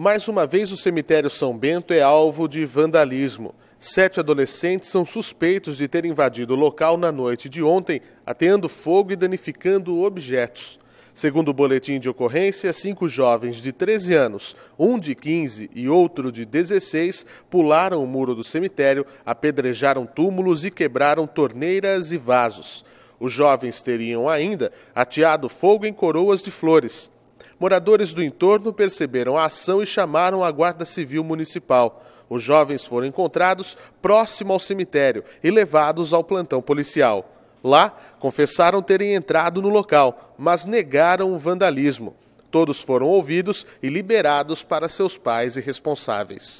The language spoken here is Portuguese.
Mais uma vez, o cemitério São Bento é alvo de vandalismo. Sete adolescentes são suspeitos de ter invadido o local na noite de ontem, ateando fogo e danificando objetos. Segundo o boletim de ocorrência, cinco jovens de 13 anos, um de 15 e outro de 16, pularam o muro do cemitério, apedrejaram túmulos e quebraram torneiras e vasos. Os jovens teriam ainda ateado fogo em coroas de flores. Moradores do entorno perceberam a ação e chamaram a Guarda Civil Municipal. Os jovens foram encontrados próximo ao cemitério e levados ao plantão policial. Lá, confessaram terem entrado no local, mas negaram o vandalismo. Todos foram ouvidos e liberados para seus pais e responsáveis.